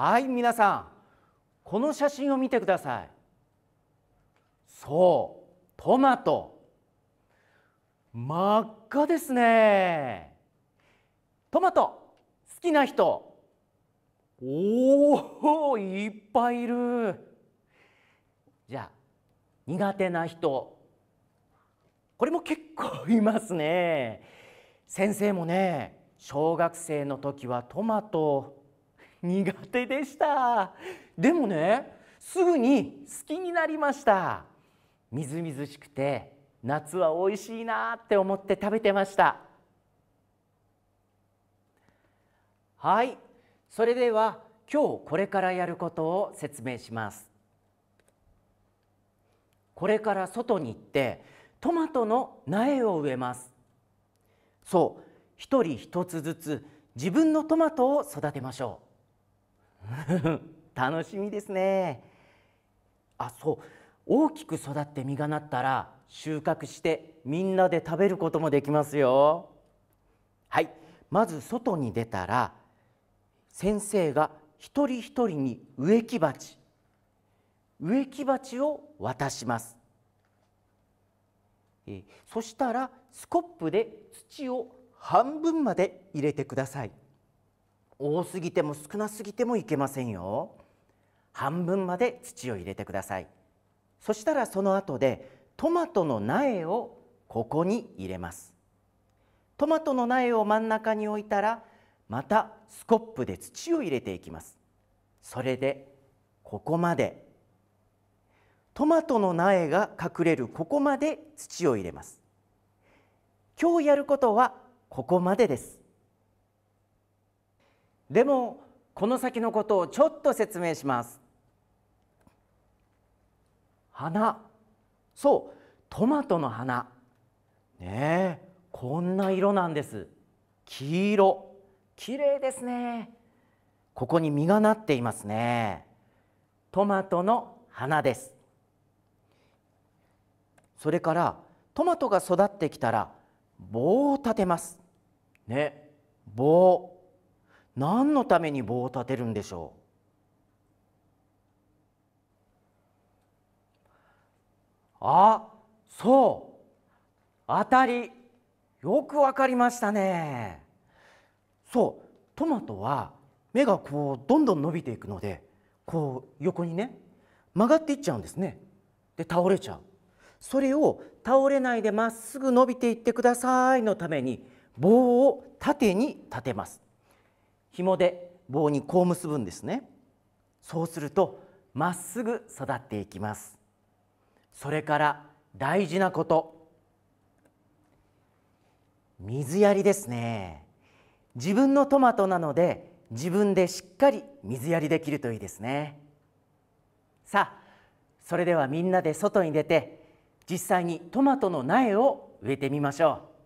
はい皆さんこの写真を見てくださいそうトマト真っ赤ですねトマト好きな人おおいっぱいいるじゃあ苦手な人これも結構いますね先生もね小学生の時はトマト苦手でしたでもねすぐに好きになりましたみずみずしくて夏は美味しいなって思って食べてましたはいそれでは今日これからやることを説明しますこれから外に行ってトマトの苗を植えますそう一人一つずつ自分のトマトを育てましょう 楽しみですねあそう大きく育って実がなったら収穫してみんなで食べることもできますよはいまず外に出たら先生が一人一人に植木鉢植木鉢を渡しますそしたらスコップで土を半分まで入れてください。多すぎても少なすぎてもいけませんよ半分まで土を入れてくださいそしたらその後でトマトの苗をここに入れますトマトの苗を真ん中に置いたらまたスコップで土を入れていきますそれでここまでトマトの苗が隠れるここまで土を入れます今日やることはここまでですでもこの先のことをちょっと説明します花そうトマトの花ねえこんな色なんです黄色綺麗ですねここに実がなっていますねトマトの花ですそれからトマトが育ってきたら棒を立てますね棒何のために棒を立てるんでしょうあそう当たりよく分かりましたねそうトマトは芽がこうどんどん伸びていくのでこう横にね曲がっていっちゃうんですねで倒れちゃうそれを倒れないでまっすぐ伸びていってくださいのために棒を縦に立てます紐で棒にこう結ぶんですねそうするとまっすぐ育っていきますそれから大事なこと水やりですね自分のトマトなので自分でしっかり水やりできるといいですねさあそれではみんなで外に出て実際にトマトの苗を植えてみましょう